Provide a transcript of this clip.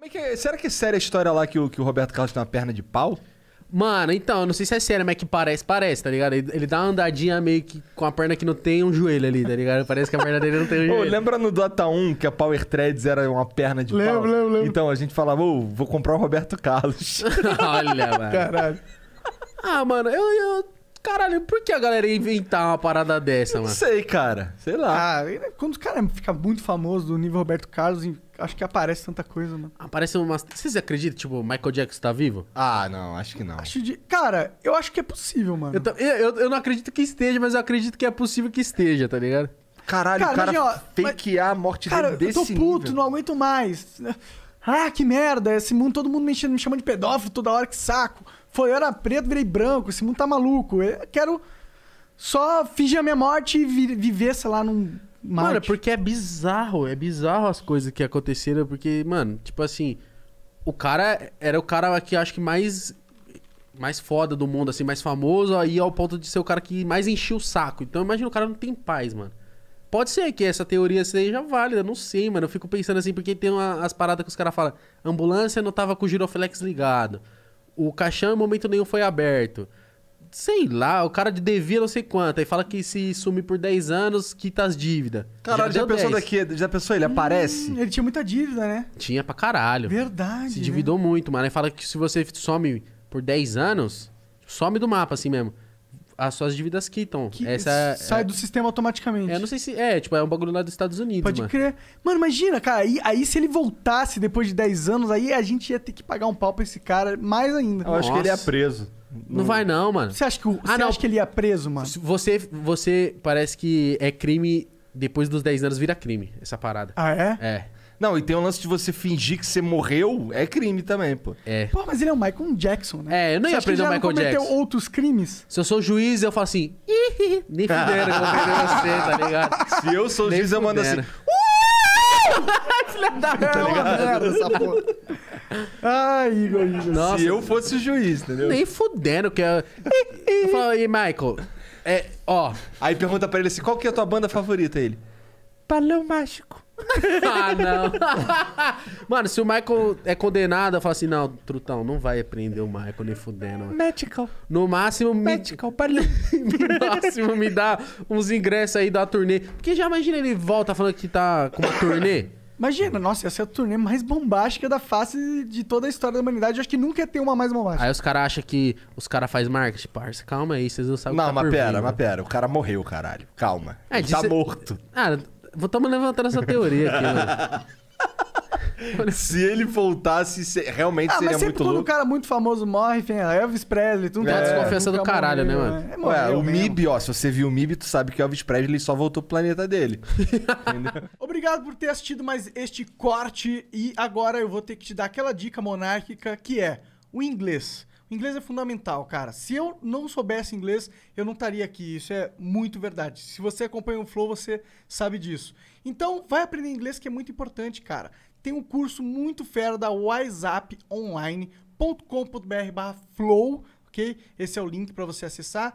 Como é que é? Será que é séria a história lá que o, que o Roberto Carlos tem uma perna de pau? Mano, então, eu não sei se é sério, mas é que parece, parece, tá ligado? Ele, ele dá uma andadinha meio que com a perna que não tem um joelho ali, tá ligado? Parece que a perna dele não tem um joelho. Ô, lembra no Dota 1 que a Power Threads era uma perna de lembro, pau? Lembro, lembro. Então, a gente falava, ô, vou comprar o Roberto Carlos. Olha, mano. Caralho. Ah, mano, eu, eu... Caralho, por que a galera ia inventar uma parada dessa, mano? Não sei, cara. Sei lá. Ah, quando o cara fica muito famoso do nível Roberto Carlos, acho que aparece tanta coisa, mano. Aparece umas. Vocês acreditam, tipo, Michael Jackson tá vivo? Ah, não, acho que não. Acho de... Cara, eu acho que é possível, mano. Eu, eu, eu não acredito que esteja, mas eu acredito que é possível que esteja, tá ligado? Caralho, cara, o cara imagina, fakear mas... a morte cara, dele desse Cara, eu tô puto, nível. não aguento mais. Ah, que merda, esse mundo, todo mundo me, me chamando de pedófilo toda hora, que saco. Foi, eu era preto, virei branco, esse mundo tá maluco. Eu quero só fingir a minha morte e viver, sei lá, num mate. Mano, é porque é bizarro, é bizarro as coisas que aconteceram, porque, mano, tipo assim, o cara era o cara que acho que mais mais foda do mundo, assim, mais famoso, aí ao ponto de ser o cara que mais encheu o saco. Então imagina o cara não tem paz, mano. Pode ser que essa teoria seja válida, não sei, mano. Eu fico pensando assim, porque tem uma, as paradas que os caras falam. Ambulância não tava com o giroflex ligado. O caixão em momento nenhum foi aberto sei lá, o cara devia não sei quanto. Aí fala que se sumir por 10 anos, quita as dívidas. Caralho, já, já pensou 10. daqui? Já pensou ele? Hum, aparece? ele tinha muita dívida, né? Tinha pra caralho. Verdade. Se dividiu né? muito, mano. Aí fala que se você some por 10 anos, some do mapa assim mesmo as suas dívidas quitam. Que Essa, é- sai é... do sistema automaticamente. É, não sei se. É, tipo, é um bagulho lá dos Estados Unidos. Pode mano. crer. Mano, imagina, cara, aí, aí se ele voltasse depois de 10 anos, aí a gente ia ter que pagar um pau pra esse cara mais ainda. Eu Nossa. acho que ele é preso. Não, não vai não, mano. Você acha que, o, ah, você não. acha que ele ia é preso, mano? Você, você parece que é crime, depois dos 10 anos vira crime, essa parada. Ah, é? É. Não, e tem o lance de você fingir que você morreu, é crime também, pô. É. Pô, mas ele é o Michael Jackson, né? É, eu não ia aprender o Michael cometeu Jackson. cometeu outros crimes? Se eu sou juiz, eu falo assim, ih, nem fuderam, eu vou você, tá ligado? Se eu sou juiz, eu mando assim, Filha da merda, tá essa porra. Ai, Igor, Nossa. Se eu fosse juiz, entendeu? Nem fudendo que eu... É- eu falo, e Michael, é, ó... Aí pergunta pra ele assim, qual que é a tua banda favorita? Ele, Balão Mágico. ah, não. mano, se o Michael é condenado, eu falo assim: não, Trutão, não vai prender o Michael nem fudendo. Medical. No máximo. Medical, me... no máximo, me dá uns ingressos aí da turnê. Porque já imagina ele volta falando que tá com uma turnê. Imagina, uhum. nossa, essa é a turnê mais bombástica da face de toda a história da humanidade. Eu acho que nunca ia ter uma mais bombástica. Aí os caras acham que os caras fazem marketing, parça. Calma aí, vocês não sabem não, o que tá Não, mas pera, vir, mas né? pera. O cara morreu, caralho. Calma. É, ele tá morto. Ah, vou estar levantando essa teoria aqui, mano. Né? Se ele voltasse, realmente ah, seria mas sempre muito quando louco. quando cara muito famoso morre, enfim, é Elvis Presley, tudo. É, é desconfiança do caralho, né, morreu, né, mano? É, morreu, Ué, o mesmo. MIB, ó, se você viu o MIB, tu sabe que o Elvis Presley só voltou pro planeta dele. Entendeu? obrigado por ter assistido mais este corte e agora eu vou ter que te dar aquela dica monárquica que é o inglês. O inglês é fundamental, cara. Se eu não soubesse inglês, eu não estaria aqui. Isso é muito verdade. Se você acompanha o Flow, você sabe disso. Então, vai aprender inglês que é muito importante, cara. Tem um curso muito fera da wiseuponline.com.br/flow, ok? Esse é o link para você acessar.